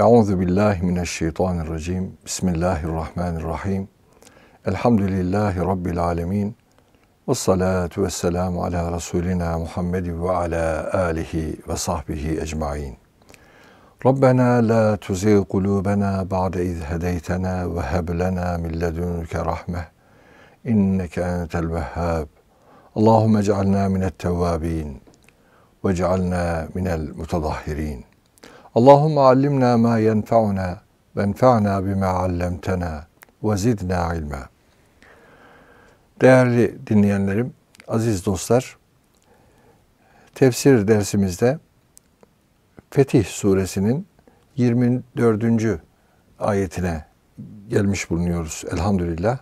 أعوذ بالله من الشيطان الرجيم بسم الله الرحمن الرحيم الحمد لله رب العالمين والصلاة والسلام على رسولنا محمد وعلى آله وصحبه أجمعين ربنا لا تزغ قلوبنا بعد إذ هديتنا وهب لنا من لدنك رحمة إنك أنت الوهاب اللهم اجعلنا من التوابين واجعلنا من المتطهرين Allahumme allimna ma yenfa'una ve enfa'na bima allemtena ve ilma. Değerli dinleyenlerim, aziz dostlar, tefsir dersimizde Fetih suresinin 24. ayetine gelmiş bulunuyoruz elhamdülillah.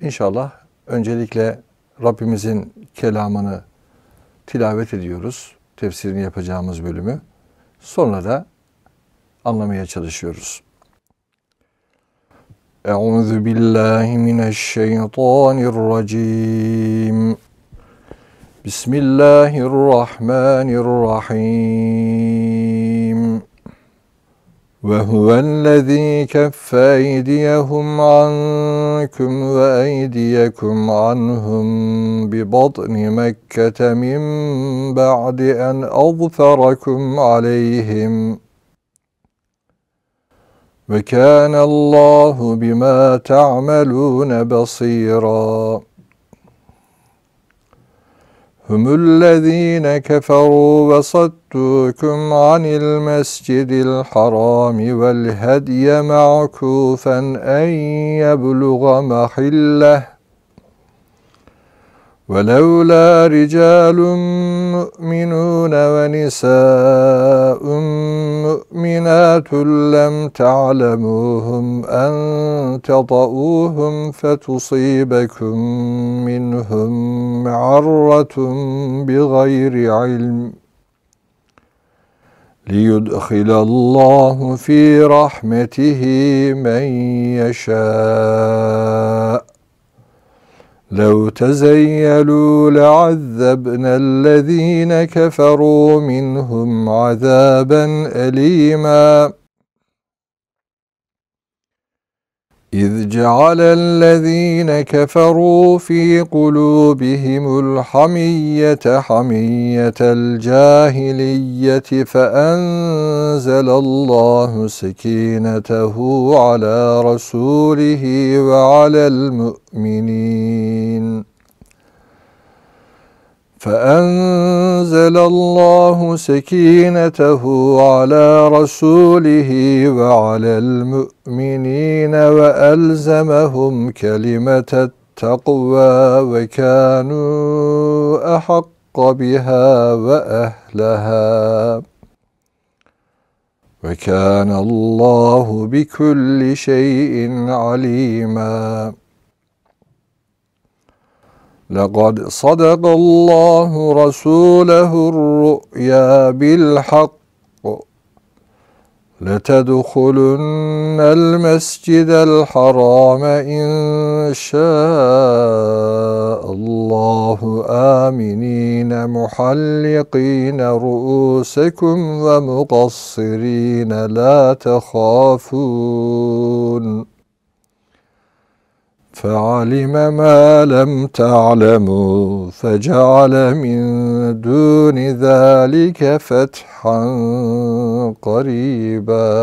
İnşallah öncelikle Rabbimizin kelamını tilavet ediyoruz. Tefsirini yapacağımız bölümü. Sonra da anlamaya çalışıyoruz. Euzu billahi mineşşeytanirracim. Bismillahirrahmanirrahim. وهو الذي كف أيديهم عنكم وأيديكم عنهم ببطن مكة من بعد أن أظفركم عليهم وكان الله بما تعملون بصيراً هم الذين كفروا وصدوكم عن المسجد الحرام والهدي معكوفا أن يبلغ محله ولولا رجال مؤمنون ونساء مؤمنات لم تعلموهم أن تطؤوهم فتصيبكم منهم معرة بغير علم ليدخل الله في رحمته من يشاء لو تزيلوا لعذبنا الذين كفروا منهم عذابا أليماً إذ جعل الذين كفروا في قلوبهم الحمية حمية الجاهلية فأنزل الله سكينته على رسوله وعلى المؤمنين فأنزل الله سكينته على رسوله وعلى المؤمنين وألزمهم كلمة التقوى وكانوا أحق بها وأهلها وكان الله بكل شيء عليماً لقد صدق الله رسوله الرؤيا بالحق لتدخلن المسجد الحرام إن شاء الله آمنين محلقين رؤوسكم ومقصرين لا تخافون فَعَلِمَ مَا لَمْ تَعْلَمُوا فَجَعَلَ مِنْ دُونِ ذَٰلِكَ فَتْحًا قَرِيبًا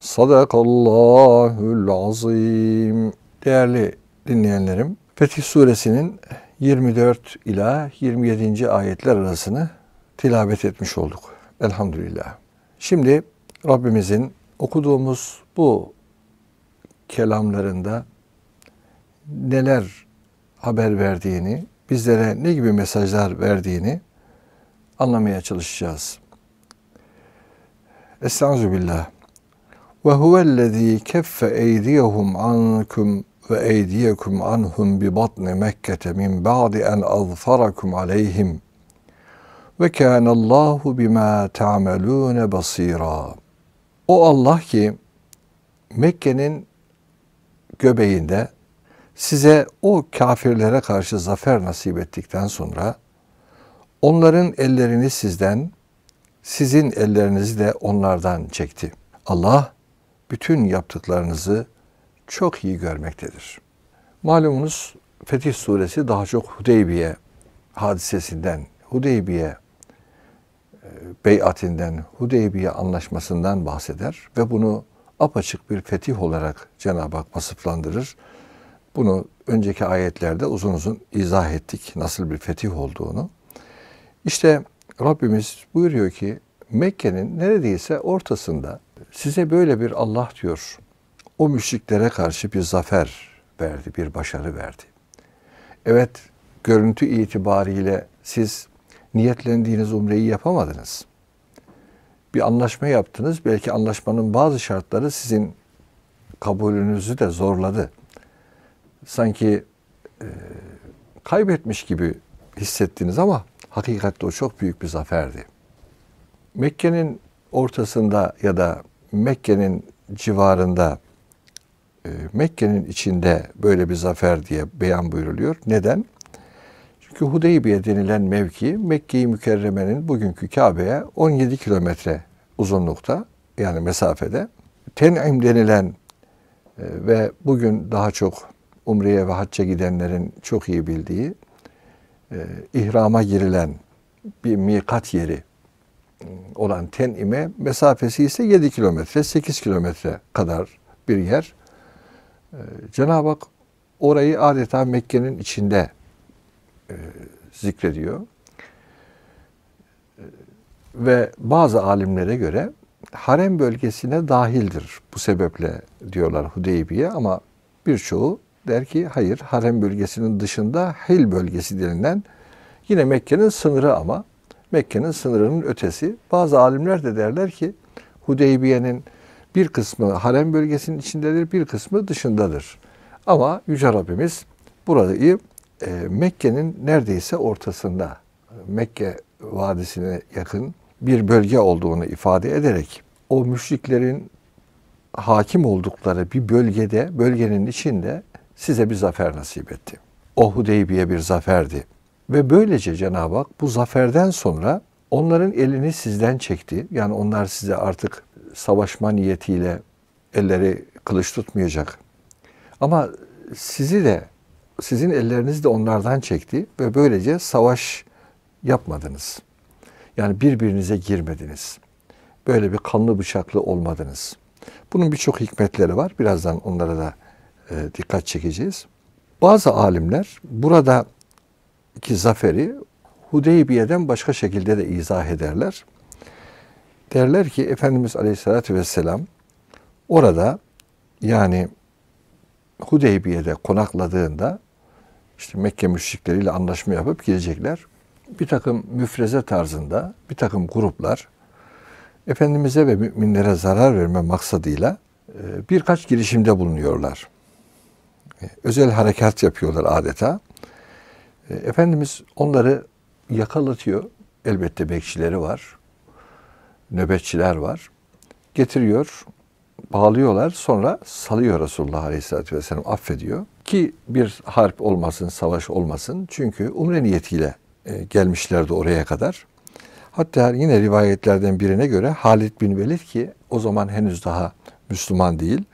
Sadakallahul azim. Değerli dinleyenlerim, Fetih Suresinin 24 ila 27. ayetler arasını tilavet etmiş olduk. Elhamdülillah. Şimdi Rabbimizin okuduğumuz bu kelamlarında neler haber verdiğini, bizlere ne gibi mesajlar verdiğini anlamaya çalışacağız. Estaizu billah. Ve huvellezî keffe eydiyehum ankum ve eydiyekum anhum bi batni Mekke'te min ba'di en azfarakum aleyhim. Ve kânallâhu bimâ ta'melûne basîrâ. O Allah ki Mekke'nin göbeğinde size o kafirlere karşı zafer nasip ettikten sonra onların ellerini sizden, sizin ellerinizi de onlardan çekti. Allah bütün yaptıklarınızı çok iyi görmektedir. Malumunuz Fetih Suresi daha çok Hudeybiye hadisesinden, Hudeybiye e, beyatinden, Hudeybiye anlaşmasından bahseder ve bunu apaçık bir fetih olarak Cenab-ı Hak vasıflandırır. Bunu önceki ayetlerde uzun uzun izah ettik nasıl bir fetih olduğunu. İşte Rabbimiz buyuruyor ki Mekke'nin neredeyse ortasında size böyle bir Allah diyor. O müşriklere karşı bir zafer verdi, bir başarı verdi. Evet, görüntü itibariyle siz niyetlendiğiniz umreyi yapamadınız bir anlaşma yaptınız. Belki anlaşmanın bazı şartları sizin kabulünüzü de zorladı. Sanki e, kaybetmiş gibi hissettiniz ama hakikatte o çok büyük bir zaferdi. Mekke'nin ortasında ya da Mekke'nin civarında e, Mekke'nin içinde böyle bir zafer diye beyan buyuruluyor. Neden? Çünkü Hudeybiye denilen mevki Mekke-i Mükerreme'nin bugünkü Kabe'ye 17 kilometre uzunlukta yani mesafede. Ten'im denilen e, ve bugün daha çok Umre'ye ve hacca gidenlerin çok iyi bildiği e, ihrama girilen bir mikat yeri ıı, olan Ten'ime mesafesi ise 7 kilometre, 8 kilometre kadar bir yer. E, Cenab-ı Hak orayı adeta Mekke'nin içinde e, zikrediyor. E, ve bazı alimlere göre harem bölgesine dahildir bu sebeple diyorlar Hudeybiye ama birçoğu der ki hayır harem bölgesinin dışında Hil bölgesi denilen yine Mekke'nin sınırı ama Mekke'nin sınırının ötesi. Bazı alimler de derler ki Hudeybiye'nin bir kısmı harem bölgesinin içindedir, bir kısmı dışındadır. Ama Yüce Rabbimiz burayı e, Mekke'nin neredeyse ortasında Mekke Vadisi'ne yakın bir bölge olduğunu ifade ederek o müşriklerin hakim oldukları bir bölgede, bölgenin içinde size bir zafer nasip etti. O Hudeybiye bir zaferdi. Ve böylece Cenab-ı Hak bu zaferden sonra onların elini sizden çekti. Yani onlar size artık savaşma niyetiyle elleri kılıç tutmayacak. Ama sizi de sizin elleriniz de onlardan çekti ve böylece savaş yapmadınız. Yani birbirinize girmediniz. Böyle bir kanlı bıçaklı olmadınız. Bunun birçok hikmetleri var. Birazdan onlara da e, dikkat çekeceğiz. Bazı alimler burada ki zaferi Hudeybiye'den başka şekilde de izah ederler. Derler ki Efendimiz Aleyhisselatü Vesselam orada yani Hudeybiye'de konakladığında işte Mekke müşrikleriyle anlaşma yapıp gelecekler. Bir takım müfreze tarzında bir takım gruplar Efendimiz'e ve müminlere zarar verme maksadıyla e, birkaç girişimde bulunuyorlar. E, özel harekat yapıyorlar adeta. E, Efendimiz onları yakalatıyor. Elbette bekçileri var. Nöbetçiler var. Getiriyor bağlıyorlar sonra salıyor Resulullah Aleyhisselatü Vesselam affediyor. Ki bir harp olmasın, savaş olmasın. Çünkü umre niyetiyle e, gelmişlerdi oraya kadar. Hatta yine rivayetlerden birine göre Halid bin Velid ki o zaman henüz daha Müslüman değil.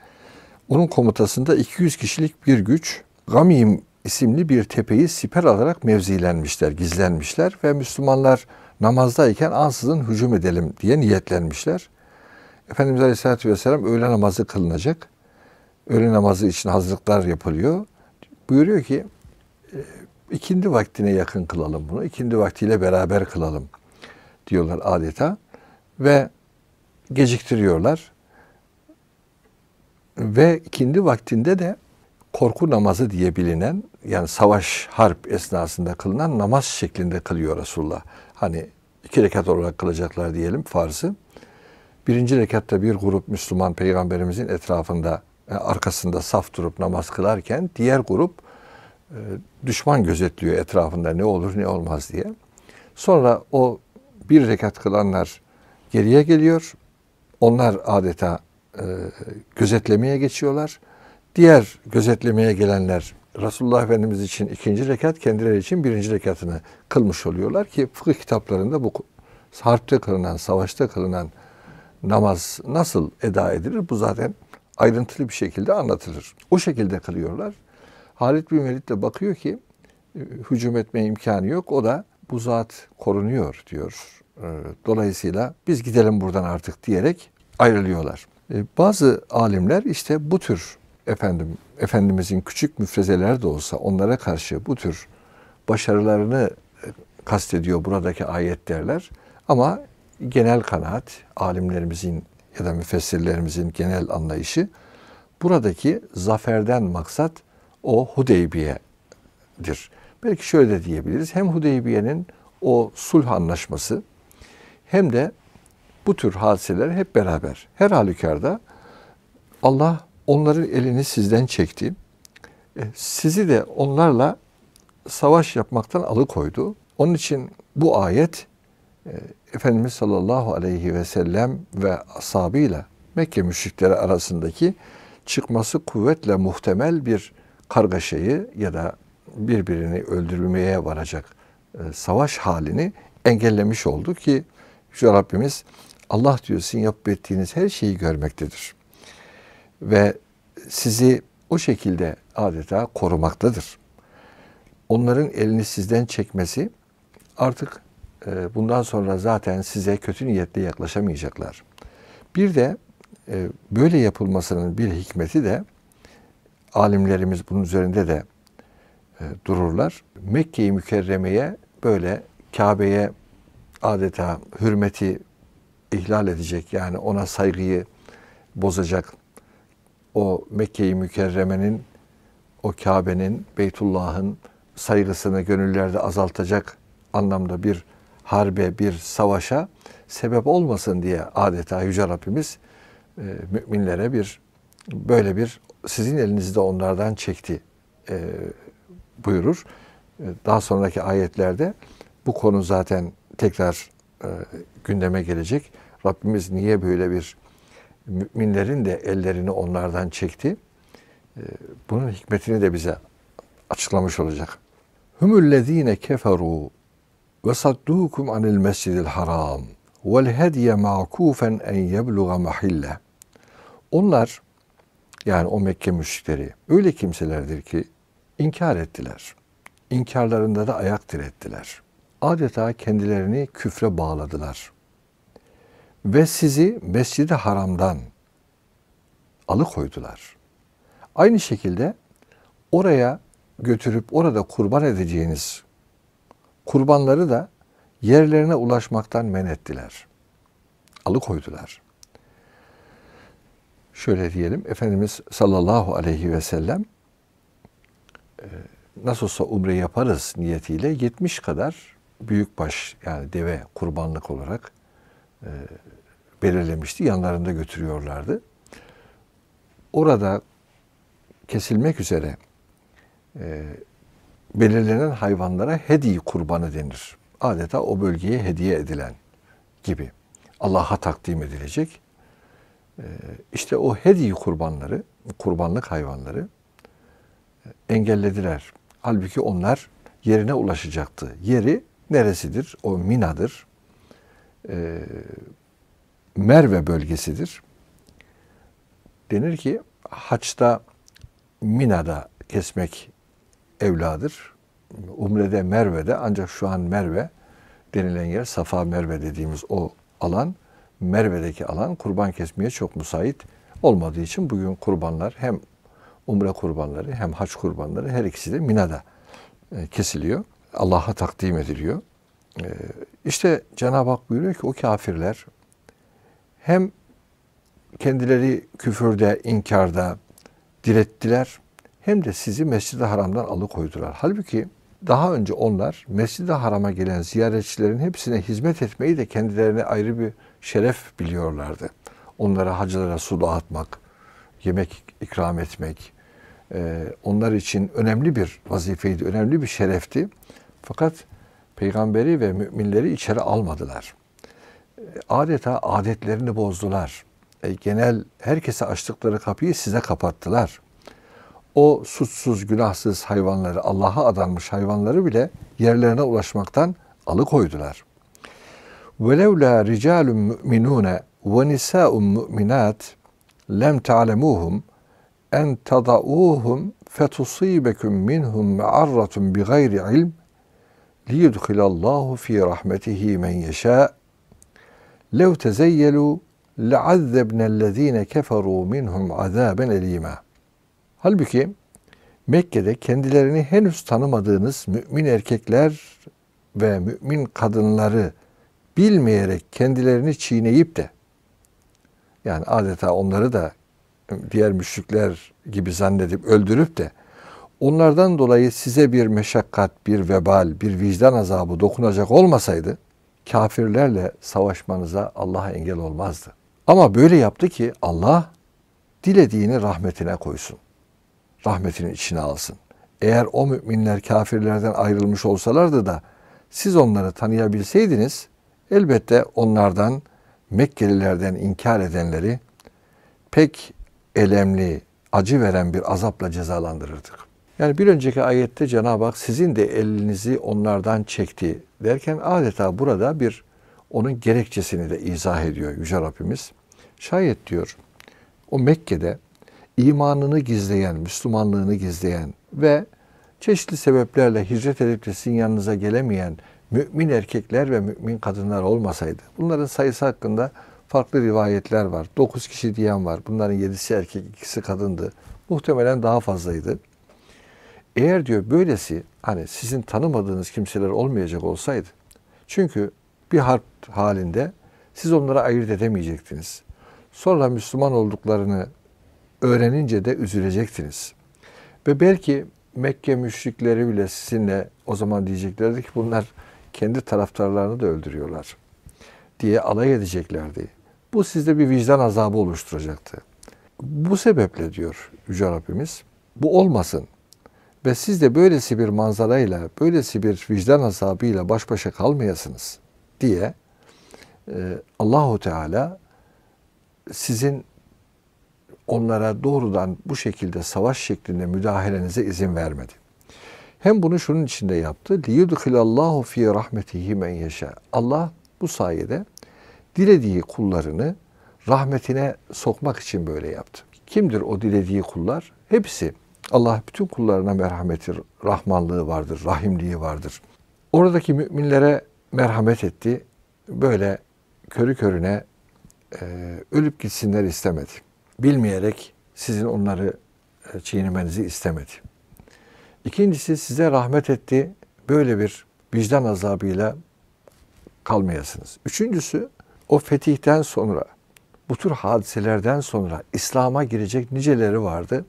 Onun komutasında 200 kişilik bir güç Gamim isimli bir tepeyi siper alarak mevzilenmişler, gizlenmişler ve Müslümanlar namazdayken ansızın hücum edelim diye niyetlenmişler. Efendimiz Aleyhisselatü Vesselam öğle namazı kılınacak. Öğle namazı için hazırlıklar yapılıyor. Buyuruyor ki e, ikindi vaktine yakın kılalım bunu. İkindi vaktiyle beraber kılalım diyorlar adeta. Ve geciktiriyorlar. Ve ikindi vaktinde de korku namazı diye bilinen yani savaş harp esnasında kılınan namaz şeklinde kılıyor Resulullah. Hani iki rekat olarak kılacaklar diyelim farzı. Birinci rekatta bir grup Müslüman peygamberimizin etrafında, e, arkasında saf durup namaz kılarken diğer grup e, düşman gözetliyor etrafında ne olur ne olmaz diye. Sonra o bir rekat kılanlar geriye geliyor. Onlar adeta e, gözetlemeye geçiyorlar. Diğer gözetlemeye gelenler Resulullah Efendimiz için ikinci rekat, kendileri için birinci rekatını kılmış oluyorlar ki fıkıh kitaplarında bu harpte kılınan, savaşta kılınan namaz nasıl eda edilir? Bu zaten ayrıntılı bir şekilde anlatılır. O şekilde kılıyorlar. Halit bin Velid de bakıyor ki e, hücum etme imkanı yok. O da bu zat korunuyor diyor. E, dolayısıyla biz gidelim buradan artık diyerek ayrılıyorlar. E, bazı alimler işte bu tür efendim efendimizin küçük müfrezeler de olsa onlara karşı bu tür başarılarını kastediyor buradaki ayet derler. Ama genel kanaat, alimlerimizin ya da müfessirlerimizin genel anlayışı buradaki zaferden maksat o Hudeybiye'dir. Belki şöyle de diyebiliriz. Hem Hudeybiye'nin o sulh anlaşması hem de bu tür hadiseler hep beraber. Her halükarda Allah onların elini sizden çekti. E, sizi de onlarla savaş yapmaktan alıkoydu. Onun için bu ayet e, Efendimiz sallallahu aleyhi ve sellem ve ashabıyla Mekke müşrikleri arasındaki çıkması kuvvetle muhtemel bir kargaşayı ya da birbirini öldürmeye varacak e, savaş halini engellemiş oldu ki şu Rabbimiz Allah diyor sizin yapıp ettiğiniz her şeyi görmektedir. Ve sizi o şekilde adeta korumaktadır. Onların elini sizden çekmesi artık ee, bundan sonra zaten size kötü niyetle yaklaşamayacaklar. Bir de e, böyle yapılmasının bir hikmeti de alimlerimiz bunun üzerinde de e, dururlar. Mekke'yi Mükerreme'ye böyle Kabe'ye adeta hürmeti ihlal edecek yani ona saygıyı bozacak o Mekke'yi Mükerreme'nin o Kabe'nin Beytullah'ın saygısını gönüllerde azaltacak anlamda bir harbe, bir savaşa sebep olmasın diye adeta Yüce Rabbimiz e, müminlere bir böyle bir sizin elinizde onlardan çekti e, buyurur. E, daha sonraki ayetlerde bu konu zaten tekrar e, gündeme gelecek. Rabbimiz niye böyle bir müminlerin de ellerini onlardan çekti? E, bunun hikmetini de bize açıklamış olacak. Hümüllezine keferu ve saddukum anil mescidil haram vel hediye ma'kufen en yebluğa mahille. Onlar yani o Mekke müşrikleri öyle kimselerdir ki inkar ettiler. İnkarlarında da ayak direttiler. Adeta kendilerini küfre bağladılar. Ve sizi mescidi haramdan alıkoydular. Aynı şekilde oraya götürüp orada kurban edeceğiniz kurbanları da yerlerine ulaşmaktan men ettiler. Alıkoydular. Şöyle diyelim, Efendimiz sallallahu aleyhi ve sellem e, nasıl olsa umre yaparız niyetiyle 70 kadar büyükbaş yani deve kurbanlık olarak e, belirlemişti. Yanlarında götürüyorlardı. Orada kesilmek üzere e, belirlenen hayvanlara hediye kurbanı denir. Adeta o bölgeye hediye edilen gibi Allah'a takdim edilecek. Ee, işte o hediye kurbanları, kurbanlık hayvanları e, engellediler. Halbuki onlar yerine ulaşacaktı. Yeri neresidir? O Mina'dır. Ee, Merve bölgesidir. Denir ki Haç'ta Mina'da kesmek evladır. Umre'de Merve'de ancak şu an Merve denilen yer Safa Merve dediğimiz o alan Merve'deki alan kurban kesmeye çok müsait olmadığı için bugün kurbanlar hem umre kurbanları hem haç kurbanları her ikisi de Mina'da e, kesiliyor. Allah'a takdim ediliyor. E, işte Cenab-ı Hak buyuruyor ki o kafirler hem kendileri küfürde, inkarda direttiler hem de sizi Mescid-i Haram'dan alıkoydular. Halbuki daha önce onlar Mescid-i Haram'a gelen ziyaretçilerin hepsine hizmet etmeyi de kendilerine ayrı bir şeref biliyorlardı. Onlara hacılara su dağıtmak, yemek ikram etmek, e, onlar için önemli bir vazifeydi, önemli bir şerefti. Fakat peygamberi ve müminleri içeri almadılar. E, adeta adetlerini bozdular. E, genel herkese açtıkları kapıyı size kapattılar o suçsuz, günahsız hayvanları, Allah'a adanmış hayvanları bile yerlerine ulaşmaktan alıkoydular. وَلَوْلَا رِجَالٌ مُؤْمِنُونَ وَنِسَاءٌ مُؤْمِنَاتٍ لَمْ تَعْلَمُوهُمْ اَنْ تَضَعُوهُمْ فَتُصِيبَكُمْ مِنْهُمْ مَعَرَّةٌ بِغَيْرِ عِلْمٍ لِيُدْخِلَ اللّٰهُ ف۪ي رَحْمَتِهِ مَنْ يَشَاءُ لَوْ تَزَيَّلُوا لَعَذَّبْنَا الَّذ۪ينَ كَفَرُوا مِنْهُمْ عَذَابًا اَل۪يمًا Halbuki Mekke'de kendilerini henüz tanımadığınız mümin erkekler ve mümin kadınları bilmeyerek kendilerini çiğneyip de yani adeta onları da diğer müşrikler gibi zannedip öldürüp de onlardan dolayı size bir meşakkat, bir vebal, bir vicdan azabı dokunacak olmasaydı kafirlerle savaşmanıza Allah engel olmazdı. Ama böyle yaptı ki Allah dilediğini rahmetine koysun rahmetinin içine alsın. Eğer o müminler kafirlerden ayrılmış olsalardı da siz onları tanıyabilseydiniz elbette onlardan Mekkelilerden inkar edenleri pek elemli, acı veren bir azapla cezalandırırdık. Yani bir önceki ayette Cenab-ı Hak sizin de elinizi onlardan çekti derken adeta burada bir onun gerekçesini de izah ediyor Yüce Rabbimiz. Şayet diyor o Mekke'de imanını gizleyen, Müslümanlığını gizleyen ve çeşitli sebeplerle hicret edip de sizin yanınıza gelemeyen mümin erkekler ve mümin kadınlar olmasaydı. Bunların sayısı hakkında farklı rivayetler var. 9 kişi diyen var. Bunların 7'si erkek, ikisi kadındı. Muhtemelen daha fazlaydı. Eğer diyor böylesi hani sizin tanımadığınız kimseler olmayacak olsaydı. Çünkü bir harp halinde siz onları ayırt edemeyecektiniz. Sonra Müslüman olduklarını öğrenince de üzülecektiniz Ve belki Mekke müşrikleri bile sizinle o zaman diyeceklerdi ki bunlar kendi taraftarlarını da öldürüyorlar diye alay edeceklerdi. Bu sizde bir vicdan azabı oluşturacaktı. Bu sebeple diyor Yüce Rabbimiz bu olmasın ve siz de böylesi bir manzarayla, böylesi bir vicdan azabıyla baş başa kalmayasınız diye e, Allahu Teala sizin onlara doğrudan bu şekilde savaş şeklinde müdahalenize izin vermedi. Hem bunu şunun içinde yaptı. لِيُدْخِلَ اللّٰهُ ف۪ي رَحْمَتِهِ مَنْ يَشَاءُ Allah bu sayede dilediği kullarını rahmetine sokmak için böyle yaptı. Kimdir o dilediği kullar? Hepsi. Allah bütün kullarına merhameti, rahmanlığı vardır, rahimliği vardır. Oradaki müminlere merhamet etti. Böyle körü körüne e, ölüp gitsinler istemedi bilmeyerek sizin onları e, çiğnemenizi istemedi. İkincisi size rahmet etti. Böyle bir vicdan azabıyla kalmayasınız. Üçüncüsü o fetihten sonra bu tür hadiselerden sonra İslam'a girecek niceleri vardı.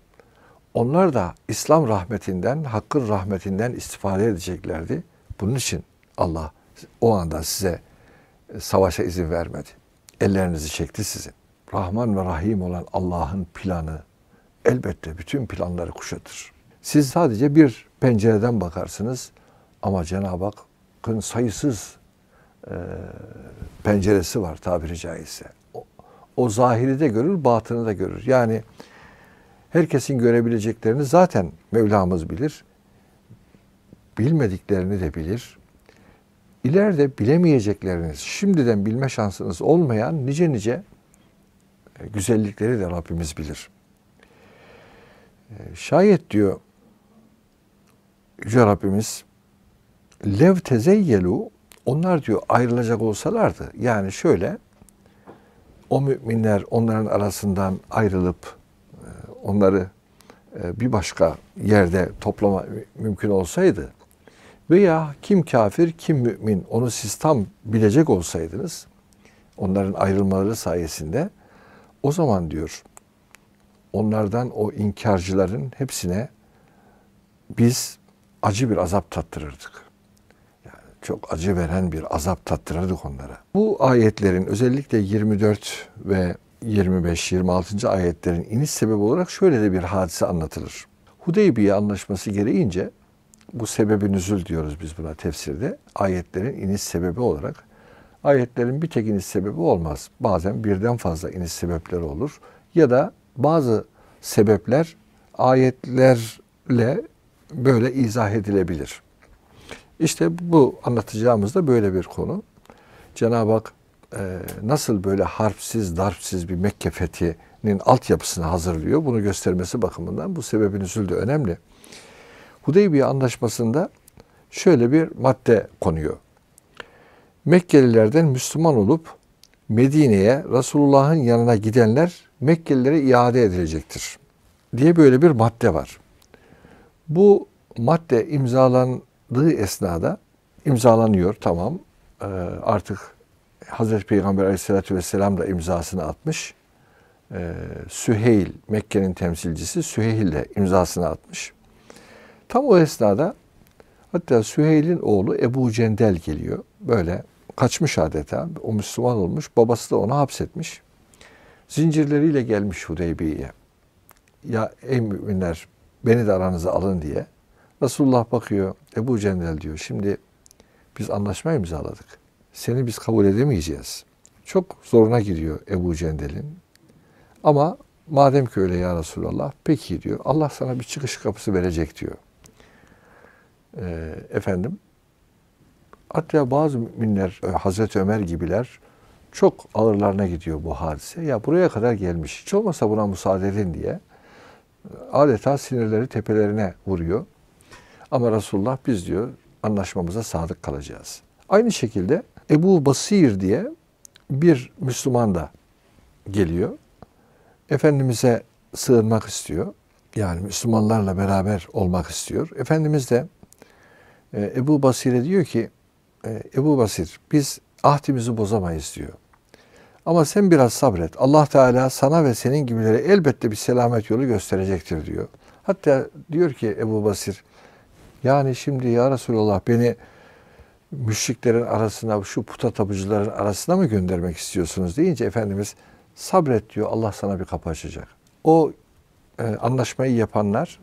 Onlar da İslam rahmetinden, Hakk'ın rahmetinden istifade edeceklerdi. Bunun için Allah o anda size e, savaşa izin vermedi. Ellerinizi çekti sizin. Rahman ve Rahim olan Allah'ın planı elbette bütün planları kuşatır. Siz sadece bir pencereden bakarsınız ama Cenab-ı Hakk'ın sayısız e, penceresi var tabiri caizse. O, o zahiri de görür, batını da görür. Yani herkesin görebileceklerini zaten Mevlamız bilir. Bilmediklerini de bilir. İleride bilemeyecekleriniz, şimdiden bilme şansınız olmayan nice nice güzellikleri de Rabbimiz bilir. Ee, şayet diyor Yüce Rabbimiz lev tezeyyelu onlar diyor ayrılacak olsalardı yani şöyle o müminler onların arasından ayrılıp e, onları e, bir başka yerde toplama mümkün olsaydı veya kim kafir kim mümin onu siz tam bilecek olsaydınız onların ayrılmaları sayesinde o zaman diyor onlardan o inkarcıların hepsine biz acı bir azap tattırırdık. Yani çok acı veren bir azap tattırırdık onlara. Bu ayetlerin özellikle 24 ve 25-26. ayetlerin iniş sebebi olarak şöyle de bir hadise anlatılır. Hudeybiye anlaşması gereğince bu sebebin üzül diyoruz biz buna tefsirde. Ayetlerin iniş sebebi olarak ayetlerin bir tek iniş sebebi olmaz. Bazen birden fazla iniş sebepleri olur. Ya da bazı sebepler ayetlerle böyle izah edilebilir. İşte bu anlatacağımız da böyle bir konu. Cenab-ı Hak e, nasıl böyle harpsiz, darpsiz bir Mekke fethinin altyapısını hazırlıyor. Bunu göstermesi bakımından bu sebebin üzüldü önemli. Hudeybiye Anlaşması'nda şöyle bir madde konuyor. Mekkelilerden Müslüman olup Medine'ye Resulullah'ın yanına gidenler Mekkelilere iade edilecektir diye böyle bir madde var. Bu madde imzalandığı esnada imzalanıyor tamam ee, artık Hazreti Peygamber aleyhissalatü vesselam da imzasını atmış. Ee, Süheyl, Mekke'nin temsilcisi Süheyl de imzasını atmış. Tam o esnada hatta Süheyl'in oğlu Ebu Cendel geliyor. Böyle kaçmış adeta. O Müslüman olmuş. Babası da onu hapsetmiş. Zincirleriyle gelmiş Hudeybiye'ye. Ya ey müminler beni de aranıza alın diye. Resulullah bakıyor. Ebu Cendel diyor. Şimdi biz anlaşma imzaladık. Seni biz kabul edemeyeceğiz. Çok zoruna giriyor Ebu Cendel'in. Ama madem ki öyle ya Resulallah peki diyor. Allah sana bir çıkış kapısı verecek diyor. Ee, efendim Hatta bazı müminler e, Hazreti Ömer gibiler çok ağırlarına gidiyor bu hadise. Ya buraya kadar gelmiş. Hiç olmasa buna müsaade edin diye e, adeta sinirleri tepelerine vuruyor. Ama Resulullah biz diyor anlaşmamıza sadık kalacağız. Aynı şekilde Ebu Basir diye bir Müslüman da geliyor. Efendimiz'e sığınmak istiyor. Yani Müslümanlarla beraber olmak istiyor. Efendimiz de e, Ebu Basir'e diyor ki e, Ebu Basir biz ahdimizi bozamayız diyor. Ama sen biraz sabret. Allah Teala sana ve senin gibilere elbette bir selamet yolu gösterecektir diyor. Hatta diyor ki Ebu Basir yani şimdi ya Resulallah beni müşriklerin arasına şu puta tapıcıların arasına mı göndermek istiyorsunuz deyince Efendimiz sabret diyor Allah sana bir kapı açacak. O e, anlaşmayı yapanlar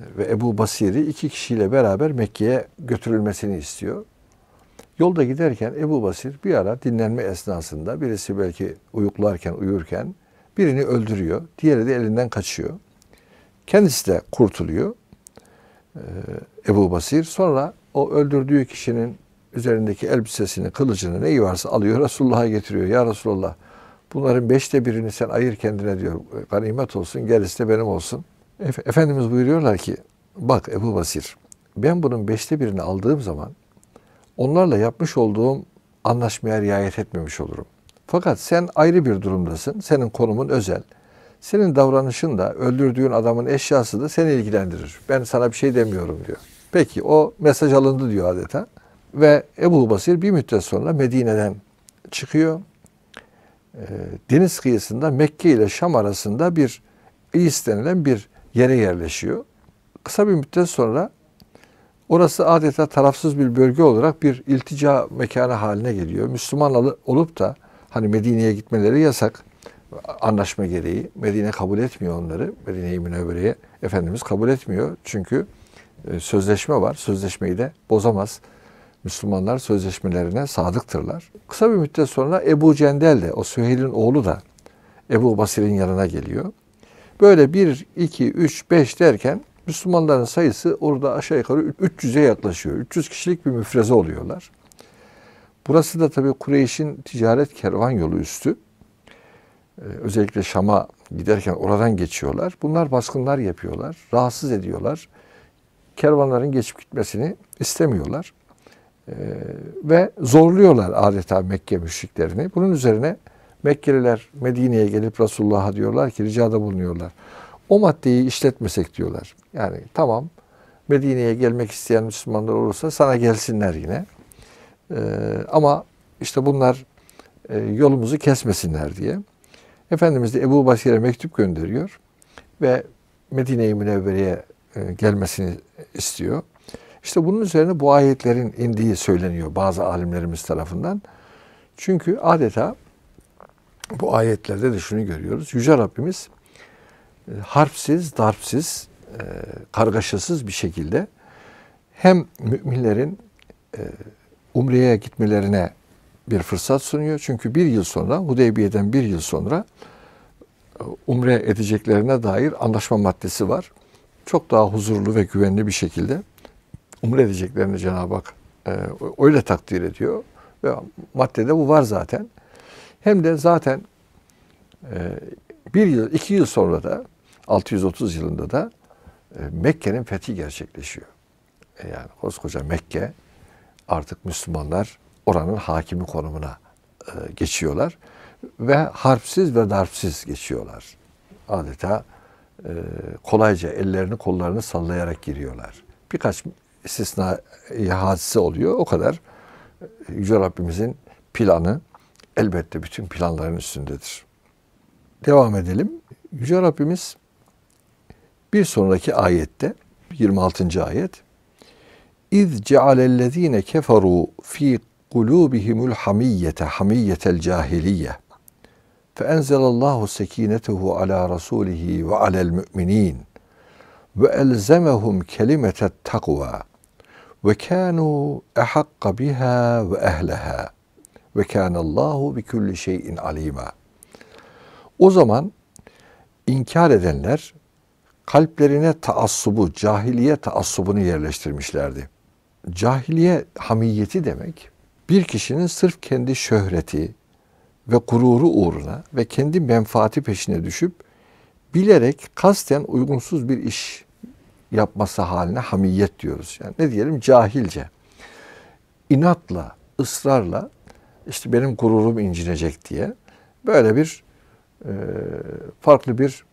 e, ve Ebu Basir'i iki kişiyle beraber Mekke'ye götürülmesini istiyor. Yolda giderken Ebu Basir bir ara dinlenme esnasında birisi belki uyuklarken, uyurken birini öldürüyor. Diğeri de elinden kaçıyor. Kendisi de kurtuluyor. E, Ebu Basir sonra o öldürdüğü kişinin üzerindeki elbisesini, kılıcını neyi varsa alıyor Resulullah'a getiriyor. Ya Resulullah bunların beşte birini sen ayır kendine diyor. Ganimet olsun gerisi de benim olsun. Efendimiz buyuruyorlar ki bak Ebu Basir ben bunun beşte birini aldığım zaman onlarla yapmış olduğum anlaşmaya riayet etmemiş olurum. Fakat sen ayrı bir durumdasın. Senin konumun özel. Senin davranışın da öldürdüğün adamın eşyası da seni ilgilendirir. Ben sana bir şey demiyorum diyor. Peki o mesaj alındı diyor adeta. Ve Ebu Basir bir müddet sonra Medine'den çıkıyor. Ee, deniz kıyısında Mekke ile Şam arasında bir İyis denilen bir yere yerleşiyor. Kısa bir müddet sonra Orası adeta tarafsız bir bölge olarak bir iltica mekanı haline geliyor. Müslüman olup da hani Medine'ye gitmeleri yasak anlaşma gereği. Medine kabul etmiyor onları. Medine-i Münevvere'ye Efendimiz kabul etmiyor. Çünkü e, sözleşme var. Sözleşmeyi de bozamaz. Müslümanlar sözleşmelerine sadıktırlar. Kısa bir müddet sonra Ebu Cendel de o Süheyl'in oğlu da Ebu Basir'in yanına geliyor. Böyle bir, iki, üç, beş derken Müslümanların sayısı orada aşağı yukarı 300'e yaklaşıyor. 300 kişilik bir müfreze oluyorlar. Burası da tabii Kureyş'in ticaret kervan yolu üstü. Ee, özellikle Şam'a giderken oradan geçiyorlar. Bunlar baskınlar yapıyorlar, rahatsız ediyorlar. Kervanların geçip gitmesini istemiyorlar. Ee, ve zorluyorlar adeta Mekke müşriklerini. Bunun üzerine Mekkeliler Medine'ye gelip Resulullah'a diyorlar ki ricada bulunuyorlar o maddeyi işletmesek diyorlar. Yani tamam Medine'ye gelmek isteyen Müslümanlar olursa sana gelsinler yine. Ee, ama işte bunlar e, yolumuzu kesmesinler diye. Efendimiz de Ebu Basir'e mektup gönderiyor ve Medine-i Münevvere'ye e, gelmesini istiyor. İşte bunun üzerine bu ayetlerin indiği söyleniyor bazı alimlerimiz tarafından. Çünkü adeta bu ayetlerde de şunu görüyoruz. Yüce Rabbimiz e, harpsiz, darpsiz, e, kargaşasız bir şekilde hem müminlerin e, umreye gitmelerine bir fırsat sunuyor. Çünkü bir yıl sonra, Hudeybiye'den bir yıl sonra umre edeceklerine dair anlaşma maddesi var. Çok daha huzurlu ve güvenli bir şekilde umre edeceklerini Cenab-ı Hak e, öyle takdir ediyor. Ve maddede bu var zaten. Hem de zaten bir yıl, iki yıl sonra da 630 yılında da e, Mekke'nin fethi gerçekleşiyor. E, yani koskoca Mekke artık Müslümanlar oranın hakimi konumuna e, geçiyorlar ve harpsiz ve darpsiz geçiyorlar. Adeta kolayca ellerini kollarını sallayarak giriyorlar. Birkaç istisna hadise oluyor. O kadar Yüce Rabbimizin planı elbette bütün planların üstündedir devam edelim. Yüce Rabbimiz bir sonraki ayette 26. ayet İz cealellezine keferu fi kulubihimul hamiyete hamiyetel cahiliye fe enzelallahu sekinetehu ala rasulihi ve alel müminin ve elzemehum kelimetet takva ve kanu ehakka biha ve ehleha ve kanallahu bi kulli şeyin alima.'' O zaman inkar edenler kalplerine taassubu, cahiliye taassubunu yerleştirmişlerdi. Cahiliye hamiyeti demek bir kişinin sırf kendi şöhreti ve gururu uğruna ve kendi menfaati peşine düşüp bilerek kasten uygunsuz bir iş yapması haline hamiyet diyoruz. Yani ne diyelim cahilce. İnatla, ısrarla işte benim gururum incinecek diye böyle bir ee, farklı bir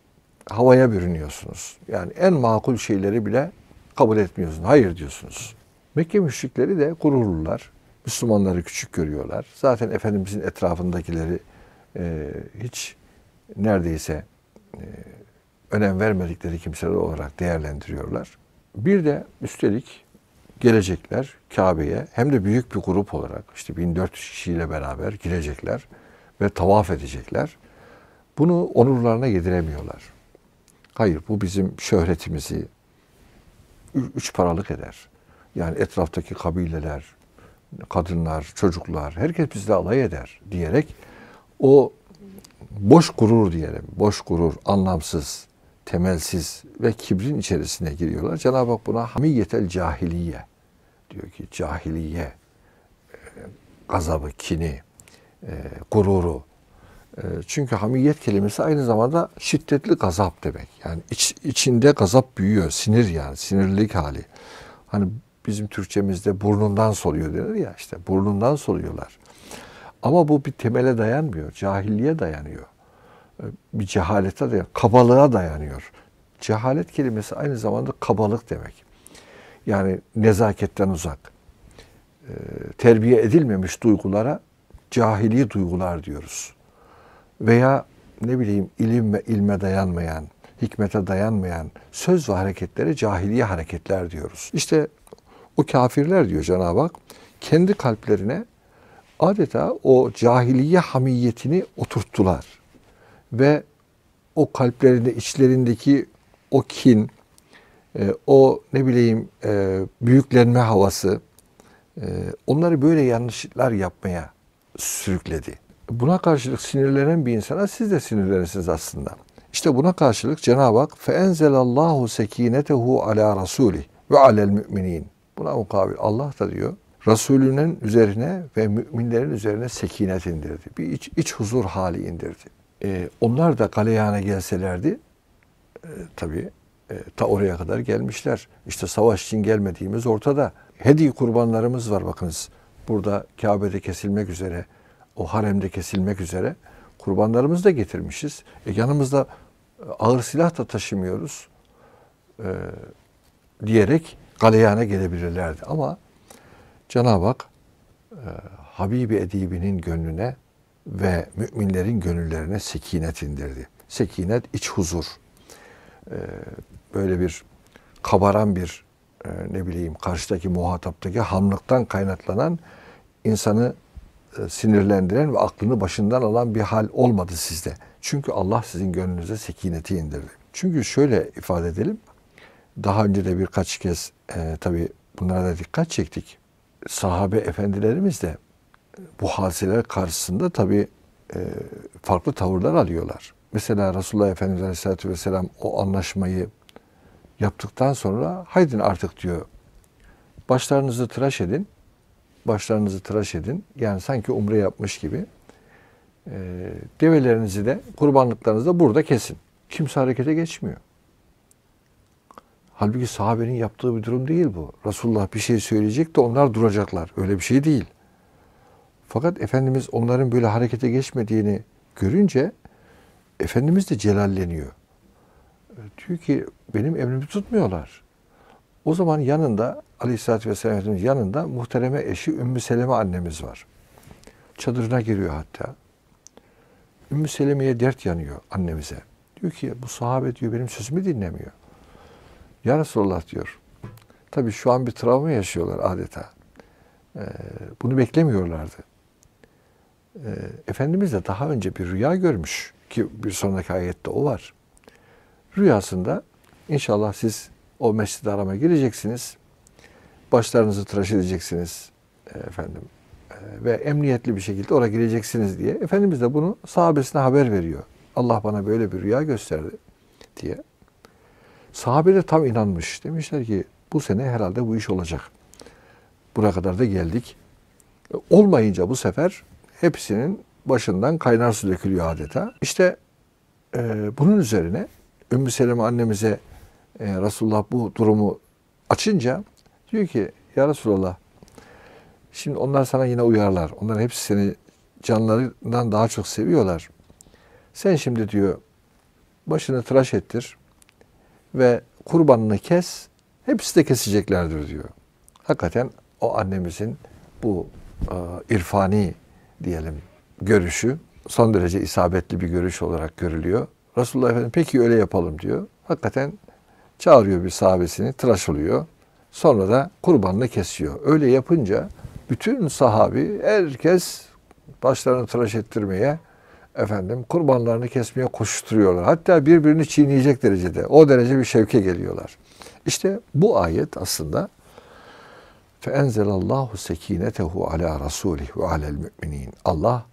havaya bürünüyorsunuz. Yani en makul şeyleri bile kabul etmiyorsunuz. Hayır diyorsunuz. Mekke müşrikleri de gururlular. Müslümanları küçük görüyorlar. Zaten Efendimizin etrafındakileri e, hiç neredeyse e, önem vermedikleri kimseler olarak değerlendiriyorlar. Bir de üstelik gelecekler Kabe'ye hem de büyük bir grup olarak işte 1400 kişiyle beraber girecekler ve tavaf edecekler. Bunu onurlarına yediremiyorlar. Hayır bu bizim şöhretimizi üç paralık eder. Yani etraftaki kabileler, kadınlar, çocuklar herkes bizle alay eder diyerek o boş gurur diyelim, boş gurur, anlamsız, temelsiz ve kibrin içerisine giriyorlar. Cenab-ı Hak buna hamiyetel cahiliye diyor ki cahiliye, e, gazabı, kini, e, gururu ee, çünkü hamiyet kelimesi aynı zamanda şiddetli gazap demek. Yani iç, içinde gazap büyüyor, sinir yani, sinirlilik hali. Hani bizim Türkçemizde burnundan soluyor denir ya işte, burnundan soluyorlar. Ama bu bir temele dayanmıyor, cahilliğe dayanıyor. Ee, bir cehalete dayanıyor, kabalığa dayanıyor. Cehalet kelimesi aynı zamanda kabalık demek. Yani nezaketten uzak. Ee, terbiye edilmemiş duygulara cahili duygular diyoruz veya ne bileyim ilim ve ilme dayanmayan, hikmete dayanmayan söz ve hareketlere cahiliye hareketler diyoruz. İşte o kafirler diyor Cenab-ı Hak kendi kalplerine adeta o cahiliye hamiyetini oturttular. Ve o kalplerinde içlerindeki o kin, e, o ne bileyim e, büyüklenme havası e, onları böyle yanlışlıklar yapmaya sürükledi buna karşılık sinirlenen bir insana siz de sinirlenirsiniz aslında. İşte buna karşılık Cenab-ı Hak feenzelallahu sekinetehu ala rasuli ve alel müminin. Buna mukabil Allah da diyor Resulünün üzerine ve müminlerin üzerine sekinet indirdi. Bir iç, iç huzur hali indirdi. Ee, onlar da galeyana gelselerdi e, tabii e, ta oraya kadar gelmişler. İşte savaş için gelmediğimiz ortada. Hedi kurbanlarımız var bakınız. Burada Kabe'de kesilmek üzere o haremde kesilmek üzere kurbanlarımızı da getirmişiz. E, yanımızda e, ağır silah da taşımıyoruz e, diyerek galeyana gelebilirlerdi. Ama Cenab-ı Hak e, Habibi Edibi'nin gönlüne ve müminlerin gönüllerine sekinet indirdi. Sekinet iç huzur. E, böyle bir kabaran bir e, ne bileyim karşıdaki muhataptaki hamlıktan kaynaklanan insanı e, sinirlendiren ve aklını başından alan bir hal olmadı sizde. Çünkü Allah sizin gönlünüze sekineti indirdi. Çünkü şöyle ifade edelim. Daha önce de birkaç kez e, tabii bunlara da dikkat çektik. Sahabe efendilerimiz de bu hadiseler karşısında tabi e, farklı tavırlar alıyorlar. Mesela Resulullah Efendimiz Aleyhisselatü Vesselam o anlaşmayı yaptıktan sonra haydin artık diyor başlarınızı tıraş edin başlarınızı tıraş edin. Yani sanki umre yapmış gibi. E, develerinizi de kurbanlıklarınızı da burada kesin. Kimse harekete geçmiyor. Halbuki sahabenin yaptığı bir durum değil bu. Resulullah bir şey söyleyecek de onlar duracaklar. Öyle bir şey değil. Fakat Efendimiz onların böyle harekete geçmediğini görünce Efendimiz de celalleniyor. Diyor ki benim emrimi tutmuyorlar. O zaman yanında Aleyhisselatü Vesselam Efendimiz yanında muhtereme eşi Ümmü Seleme annemiz var. Çadırına giriyor hatta. Ümmü Seleme'ye dert yanıyor annemize. Diyor ki bu sahabe diyor benim sözümü dinlemiyor. Ya Resulallah diyor. Tabi şu an bir travma yaşıyorlar adeta. Ee, bunu beklemiyorlardı. Ee, Efendimiz de daha önce bir rüya görmüş ki bir sonraki ayette o var. Rüyasında inşallah siz o mescid arama gireceksiniz başlarınızı tıraş edeceksiniz e, efendim e, ve emniyetli bir şekilde oraya gireceksiniz diye. Efendimiz de bunu sahabesine haber veriyor. Allah bana böyle bir rüya gösterdi diye. Sahabe de tam inanmış. Demişler ki bu sene herhalde bu iş olacak. buraya kadar da geldik. E, olmayınca bu sefer hepsinin başından kaynar su dökülüyor adeta. İşte e, bunun üzerine Ümmü Selim annemize e, Resulullah bu durumu açınca Diyor ki ya Resulallah şimdi onlar sana yine uyarlar. Onlar hepsi seni canlarından daha çok seviyorlar. Sen şimdi diyor başını tıraş ettir ve kurbanını kes. Hepsi de keseceklerdir diyor. Hakikaten o annemizin bu e, irfani diyelim görüşü son derece isabetli bir görüş olarak görülüyor. Resulullah Efendimiz peki öyle yapalım diyor. Hakikaten çağırıyor bir sahabesini tıraş oluyor. Sonra da kurbanını kesiyor. Öyle yapınca bütün sahabi herkes başlarını tıraş ettirmeye efendim kurbanlarını kesmeye koşturuyorlar. Hatta birbirini çiğneyecek derecede o derece bir şevke geliyorlar. İşte bu ayet aslında Fe feenzelallahu sekinetehu ala rasulih ve alel müminin. Allah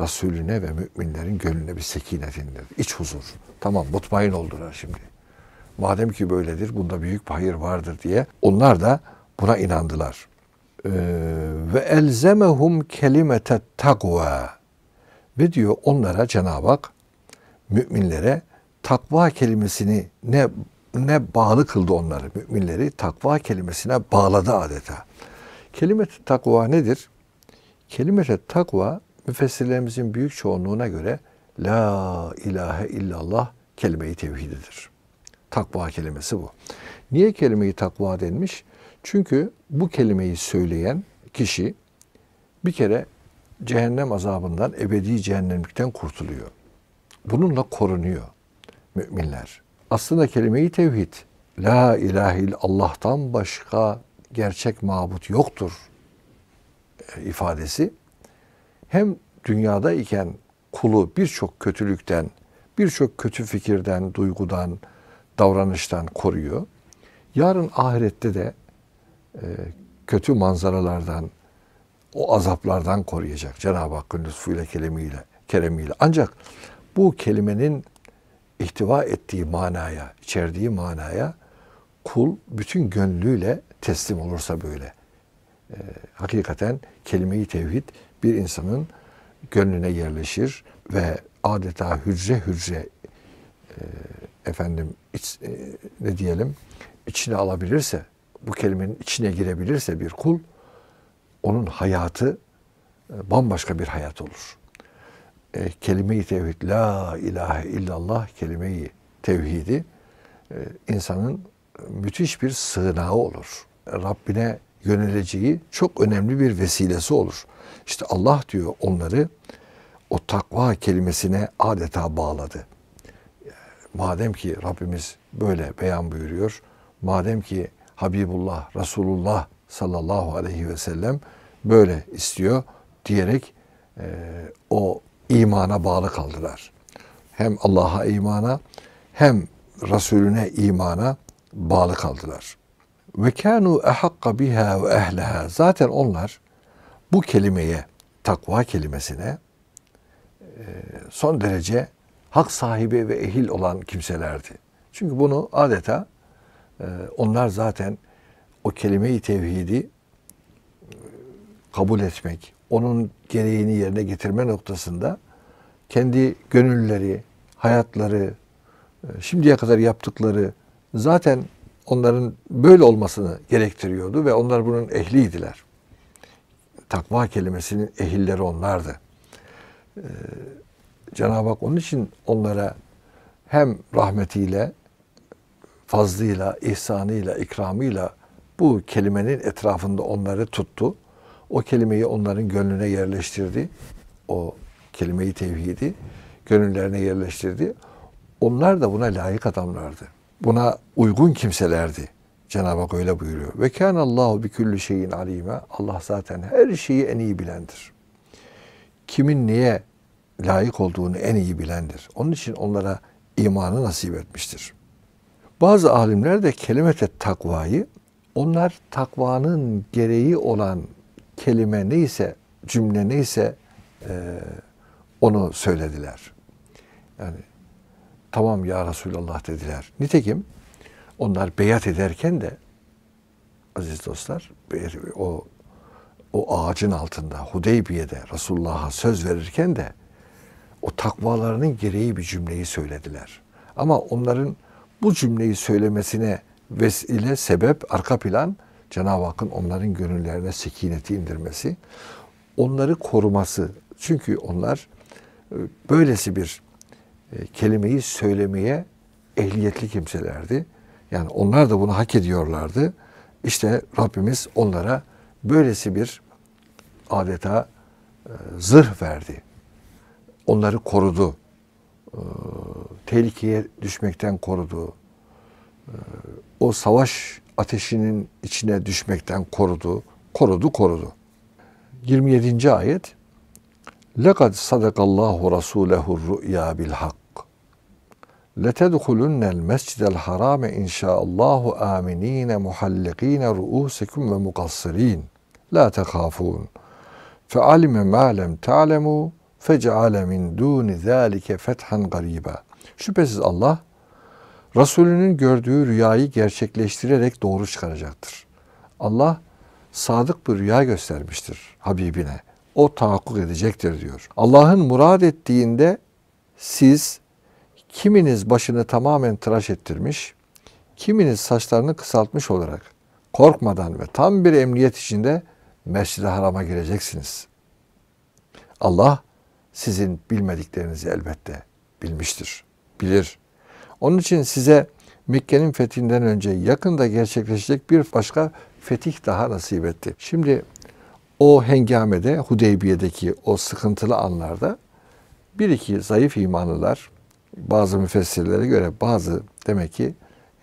Resulüne ve müminlerin gönlüne bir sekinet indirdi. İç huzur. Tamam mutmain oldular şimdi. Madem ki böyledir, bunda büyük bir hayır vardır diye onlar da buna inandılar. Ee, ve elzemehum kelimete takva ve diyor onlara Cenab-ı Hak müminlere takva kelimesini ne ne bağlı kıldı onları müminleri takva kelimesine bağladı adeta. Kelimet-i takva nedir? Kelimet-i takva müfessirlerimizin büyük çoğunluğuna göre la ilahe illallah kelime-i tevhididir. Takva kelimesi bu. Niye kelimeyi takva denmiş? Çünkü bu kelimeyi söyleyen kişi bir kere cehennem azabından, ebedi cehennemlikten kurtuluyor. Bununla korunuyor müminler. Aslında kelimeyi tevhid. La ilahe Allah'tan başka gerçek mabut yoktur e, ifadesi hem dünyada iken kulu birçok kötülükten, birçok kötü fikirden, duygudan, davranıştan koruyor. Yarın ahirette de e, kötü manzaralardan, o azaplardan koruyacak Cenab-ı Hakk'ın lütfuyla, kelimiyle, keremiyle. Ancak bu kelimenin ihtiva ettiği manaya, içerdiği manaya kul bütün gönlüyle teslim olursa böyle. E, hakikaten kelimeyi tevhid bir insanın gönlüne yerleşir ve adeta hücre hücre e, efendim iç, e, ne diyelim içine alabilirse, bu kelimenin içine girebilirse bir kul onun hayatı e, bambaşka bir hayat olur. E, kelime-i tevhid la ilahe illallah kelime-i tevhidi e, insanın müthiş bir sığınağı olur. Rabbine yöneleceği çok önemli bir vesilesi olur. İşte Allah diyor onları o takva kelimesine adeta bağladı. Madem ki Rabbimiz böyle beyan buyuruyor, madem ki Habibullah, Resulullah sallallahu aleyhi ve sellem böyle istiyor diyerek e, o imana bağlı kaldılar. Hem Allah'a imana hem Resulüne imana bağlı kaldılar. Ve kanu ehakka biha ve ehleha. Zaten onlar bu kelimeye, takva kelimesine e, son derece hak sahibi ve ehil olan kimselerdi. Çünkü bunu adeta e, onlar zaten o kelime-i tevhidi e, kabul etmek, onun gereğini yerine getirme noktasında kendi gönülleri, hayatları, e, şimdiye kadar yaptıkları zaten onların böyle olmasını gerektiriyordu ve onlar bunun ehliydiler. Takva kelimesinin ehilleri onlardı. Cenab-ı Hak onun için onlara hem rahmetiyle, fazlıyla, ihsanıyla, ikramıyla bu kelimenin etrafında onları tuttu. O kelimeyi onların gönlüne yerleştirdi. O kelimeyi tevhidi gönüllerine yerleştirdi. Onlar da buna layık adamlardı. Buna uygun kimselerdi. Cenab-ı Hak öyle buyuruyor. Ve kâne Allahu bi küllü şeyin alime. Allah zaten her şeyi en iyi bilendir. Kimin niye layık olduğunu en iyi bilendir. Onun için onlara imanı nasip etmiştir. Bazı alimler de kelimete takvayı onlar takvanın gereği olan kelime neyse, cümle neyse e, onu söylediler. Yani tamam ya Resulallah dediler. Nitekim onlar beyat ederken de aziz dostlar o o ağacın altında Hudeybiye'de Resulullah'a söz verirken de o takvalarının gereği bir cümleyi söylediler. Ama onların bu cümleyi söylemesine vesile, sebep, arka plan Cenab-ı Hakk'ın onların gönüllerine sekineti indirmesi, onları koruması. Çünkü onlar e, böylesi bir e, kelimeyi söylemeye ehliyetli kimselerdi. Yani onlar da bunu hak ediyorlardı. İşte Rabbimiz onlara böylesi bir adeta e, zırh verdi onları korudu. E, tehlikeye düşmekten korudu. E, o savaş ateşinin içine düşmekten korudu. Korudu, korudu. 27. ayet لَقَدْ صَدَقَ اللّٰهُ رَسُولَهُ الرُّؤْيَا بِالْحَقِّ لَتَدْخُلُنَّ الْمَسْجِدَ الْحَرَامَ اِنْ شَاءَ اللّٰهُ آمِن۪ينَ مُحَلِّق۪ينَ رُؤُوسَكُمْ وَمُقَصِّر۪ينَ لَا تَخَافُونَ فَعَلِمَ مَا لَمْ تَعْلَمُوا fec'ale min duni zâlike fethan gariba. Şüphesiz Allah Resulünün gördüğü rüyayı gerçekleştirerek doğru çıkaracaktır. Allah sadık bir rüya göstermiştir Habibine. O tahakkuk edecektir diyor. Allah'ın murad ettiğinde siz kiminiz başını tamamen tıraş ettirmiş, kiminiz saçlarını kısaltmış olarak korkmadan ve tam bir emniyet içinde Mescid-i Haram'a gireceksiniz. Allah sizin bilmediklerinizi elbette bilmiştir, bilir. Onun için size Mekke'nin fethinden önce yakında gerçekleşecek bir başka fetih daha nasip etti. Şimdi o hengamede Hudeybiye'deki o sıkıntılı anlarda bir iki zayıf imanlılar bazı müfessirlere göre bazı demek ki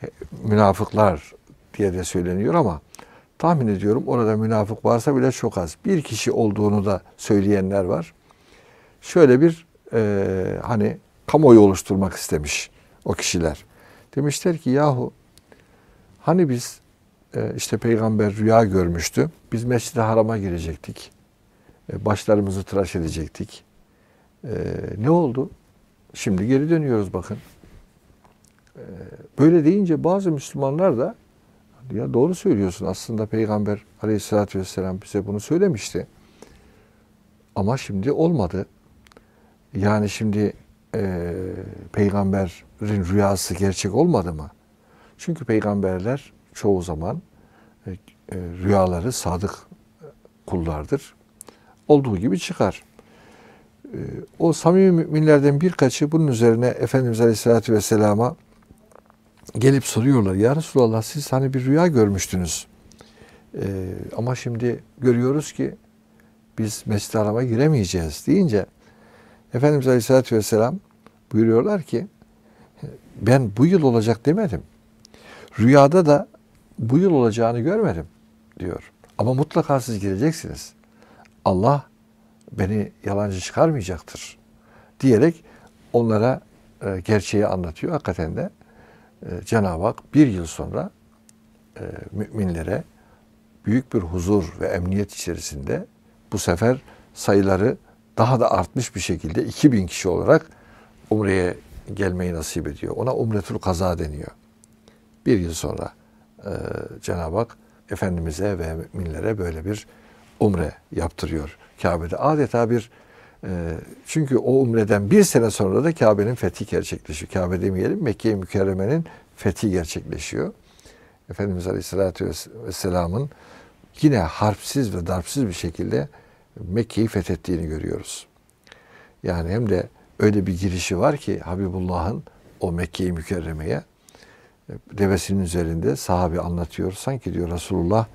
e, münafıklar diye de söyleniyor ama tahmin ediyorum orada münafık varsa bile çok az. Bir kişi olduğunu da söyleyenler var şöyle bir e, hani kamuoyu oluşturmak istemiş o kişiler. Demişler ki yahu hani biz e, işte peygamber rüya görmüştü. Biz Mescid-i Haram'a girecektik. E, başlarımızı tıraş edecektik. E, ne oldu? Şimdi geri dönüyoruz bakın. E, böyle deyince bazı Müslümanlar da ya doğru söylüyorsun aslında peygamber aleyhissalatü vesselam bize bunu söylemişti. Ama şimdi olmadı. Yani şimdi e, peygamberin rüyası gerçek olmadı mı? Çünkü peygamberler çoğu zaman e, e, rüyaları sadık kullardır. Olduğu gibi çıkar. E, o samimi müminlerden birkaçı bunun üzerine Efendimiz Aleyhisselatü Vesselam'a gelip soruyorlar. Ya Resulallah siz hani bir rüya görmüştünüz. E, ama şimdi görüyoruz ki biz mescid-i giremeyeceğiz deyince Efendimiz Aleyhisselatü Vesselam buyuruyorlar ki ben bu yıl olacak demedim. Rüyada da bu yıl olacağını görmedim diyor. Ama mutlaka siz gireceksiniz. Allah beni yalancı çıkarmayacaktır diyerek onlara e, gerçeği anlatıyor. Hakikaten de e, Cenab-ı Hak bir yıl sonra e, müminlere büyük bir huzur ve emniyet içerisinde bu sefer sayıları daha da artmış bir şekilde 2000 kişi olarak Umre'ye gelmeyi nasip ediyor. Ona Umretul Kaza deniyor. Bir yıl sonra e, Cenab-ı Hak Efendimiz'e ve müminlere böyle bir umre yaptırıyor Kabe'de. Adeta bir e, çünkü o umreden bir sene sonra da Kabe'nin fethi gerçekleşiyor. Kabe demeyelim Mekke-i Mükerreme'nin fethi gerçekleşiyor. Efendimiz Aleyhisselatü Vesselam'ın yine harpsiz ve darpsiz bir şekilde Mekke'yi fethettiğini görüyoruz. Yani hem de öyle bir girişi var ki Habibullah'ın o Mekke'yi mükerremeye e, devesinin üzerinde sahabi anlatıyor. Sanki diyor Resulullah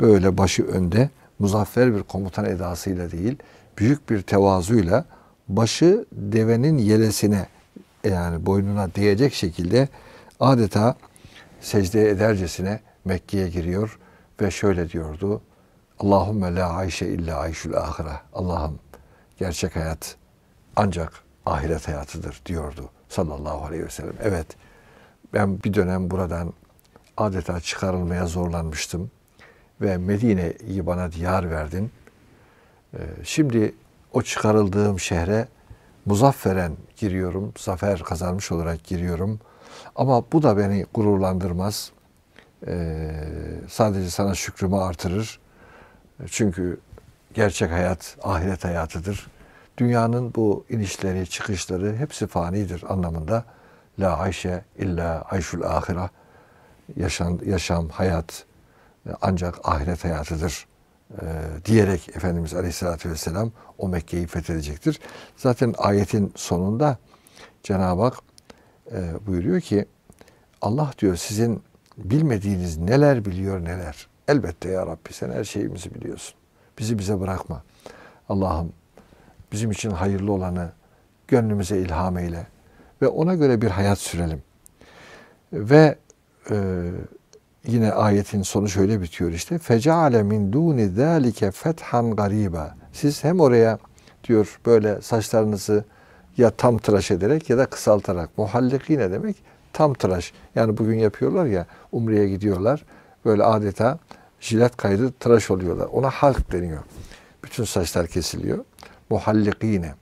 böyle başı önde muzaffer bir komutan edasıyla değil büyük bir tevazuyla başı devenin yelesine yani boynuna değecek şekilde adeta secde edercesine Mekke'ye giriyor ve şöyle diyordu. Allahümme la ayşe illa ayşul ahire. Allah'ım gerçek hayat ancak ahiret hayatıdır diyordu sallallahu aleyhi ve sellem. Evet ben bir dönem buradan adeta çıkarılmaya zorlanmıştım ve Medine'yi bana diyar verdin. Ee, şimdi o çıkarıldığım şehre muzafferen giriyorum, zafer kazanmış olarak giriyorum. Ama bu da beni gururlandırmaz. Ee, sadece sana şükrümü artırır. Çünkü gerçek hayat ahiret hayatıdır. Dünyanın bu inişleri, çıkışları hepsi fanidir anlamında. La ayşe illa ayşul ahira. Yaşam, yaşam, hayat e, ancak ahiret hayatıdır e, diyerek Efendimiz Aleyhisselatü Vesselam o Mekke'yi fethedecektir. Zaten ayetin sonunda Cenab-ı Hak e, buyuruyor ki Allah diyor sizin bilmediğiniz neler biliyor neler. Elbette ya Rabbi sen her şeyimizi biliyorsun. Bizi bize bırakma. Allah'ım bizim için hayırlı olanı gönlümüze ilham eyle ve ona göre bir hayat sürelim. Ve e, yine ayetin sonu şöyle bitiyor işte. Fecale min duni zalike fethan gariba. Siz hem oraya diyor böyle saçlarınızı ya tam tıraş ederek ya da kısaltarak. Muhalliki ne demek? Tam tıraş. Yani bugün yapıyorlar ya umreye gidiyorlar böyle adeta jilet kaydı tıraş oluyorlar. Ona halk deniyor. Bütün saçlar kesiliyor. Muhallikine.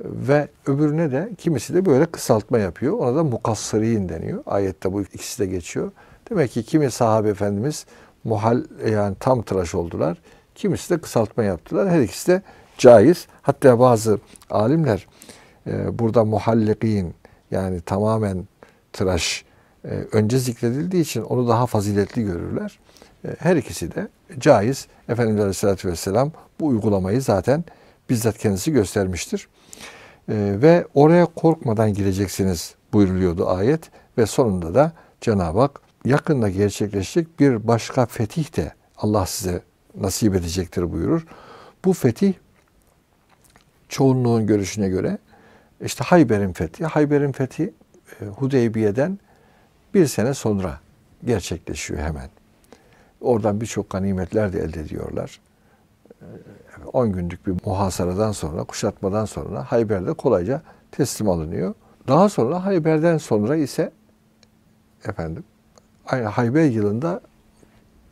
Ve öbürüne de kimisi de böyle kısaltma yapıyor. Ona da mukassirin deniyor. Ayette bu ikisi de geçiyor. Demek ki kimi sahabe efendimiz muhal yani tam tıraş oldular. Kimisi de kısaltma yaptılar. Her ikisi de caiz. Hatta bazı alimler e, burada muhallikin yani tamamen tıraş ee, önce zikredildiği için onu daha faziletli görürler. Ee, her ikisi de caiz. Efendimiz Aleyhisselatü Vesselam bu uygulamayı zaten bizzat kendisi göstermiştir. Ee, ve oraya korkmadan gireceksiniz buyuruluyordu ayet. Ve sonunda da Cenab-ı Hak yakında gerçekleşecek bir başka fetih de Allah size nasip edecektir buyurur. Bu fetih çoğunluğun görüşüne göre işte Hayber'in fethi. Hayber'in fethi e, Hudeybiye'den bir sene sonra gerçekleşiyor hemen. Oradan birçok ganimetler de elde ediyorlar. 10 ee, günlük bir muhasaradan sonra, kuşatmadan sonra Hayber'de kolayca teslim alınıyor. Daha sonra Hayber'den sonra ise efendim aynı Hayber yılında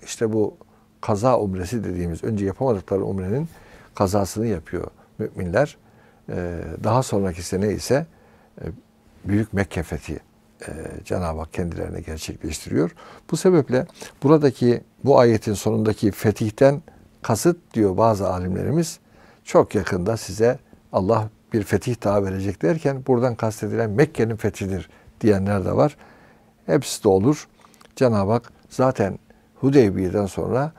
işte bu kaza umresi dediğimiz önce yapamadıkları umrenin kazasını yapıyor müminler. Ee, daha sonraki sene ise e, Büyük Mekke fethi e, Cenab-ı Hak kendilerine gerçekleştiriyor. Bu sebeple buradaki bu ayetin sonundaki fetihten kasıt diyor bazı alimlerimiz çok yakında size Allah bir fetih daha verecek derken buradan kastedilen Mekke'nin fethidir diyenler de var. Hepsi de olur. Cenab-ı Hak zaten Hudeybiye'den sonra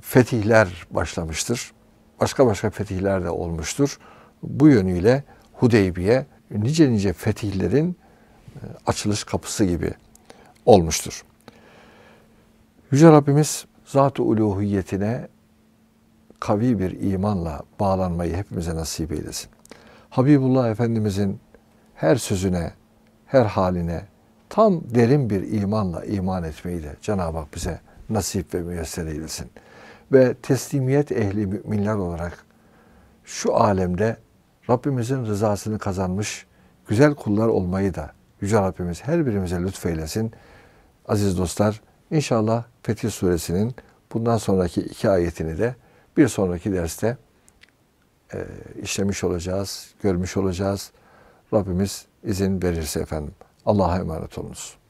fetihler başlamıştır. Başka başka fetihler de olmuştur. Bu yönüyle Hudeybiye nice nice fetihlerin açılış kapısı gibi olmuştur. Yüce Rabbimiz zat-ı uluhiyetine kavi bir imanla bağlanmayı hepimize nasip eylesin. Habibullah Efendimizin her sözüne, her haline tam derin bir imanla iman etmeyi de Cenab-ı Hak bize nasip ve müyesser eylesin. Ve teslimiyet ehli müminler olarak şu alemde Rabbimizin rızasını kazanmış güzel kullar olmayı da Yüce Rabbimiz her birimize lütfeylesin. Aziz dostlar inşallah Fetih Suresinin bundan sonraki iki ayetini de bir sonraki derste e, işlemiş olacağız, görmüş olacağız. Rabbimiz izin verirse efendim. Allah'a emanet olunuz.